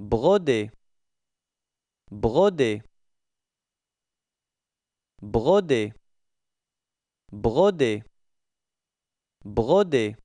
brode brode brode brode brode